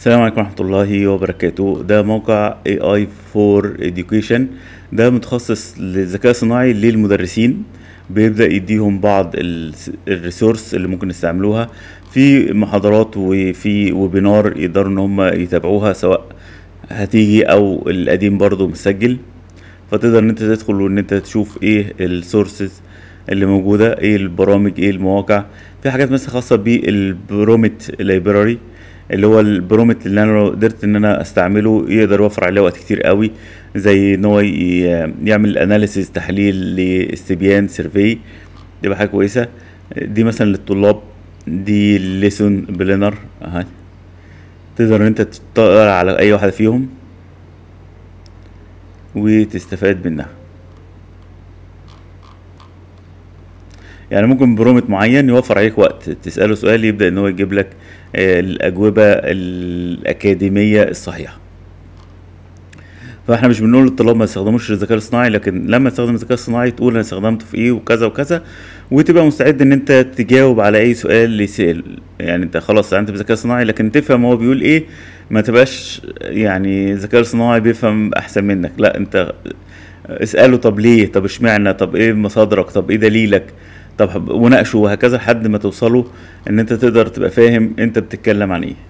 السلام عليكم ورحمة الله وبركاته ده موقع AI for Education ده متخصص للذكاء الصناعي للمدرسين بيبدأ يديهم بعض الريسورس اللي ممكن يستعملوها في محاضرات وفي ويبينار يقدروا ان هم يتابعوها سواء هتيجي او القديم برضو مسجل فتقدر ان انت تدخل وان انت تشوف ايه السورسز اللي موجودة ايه البرامج ايه المواقع في حاجات مثلا خاصة بالبرومت لايبراري اللي هو البرومت اللي انا لو قدرت ان انا استعمله يقدر يوفر عليه وقت كتير قوي زي ان هو يعمل اناليسيز تحليل لاستبيان سيرفي دي بقى حاجه كويسه دي مثلا للطلاب دي ليسون بلانر اهي تقدر ان انت تطلع على اي واحده فيهم وتستفاد منها يعني ممكن برومت معين يوفر عليك وقت تساله سؤال يبدا ان هو يجيب لك آه، الاجوبه الاكاديميه الصحيحه فاحنا مش بنقول للطلاب ما يستخدموش الذكاء الصناعي لكن لما تستخدم الذكاء الصناعي تقول انا استخدمته في ايه وكذا وكذا وتبقى مستعد ان انت تجاوب على اي سؤال يسال يعني انت خلاص استعنت بالذكاء الصناعي لكن تفهم هو بيقول ايه ما تبقاش يعني الذكاء الصناعي بيفهم احسن منك لا انت اساله طب ليه طب اشمعنى طب ايه مصادرك طب ايه دليلك طب وناقشوا وهكذا لحد ما توصلوا ان انت تقدر تبقى فاهم انت بتتكلم عن ايه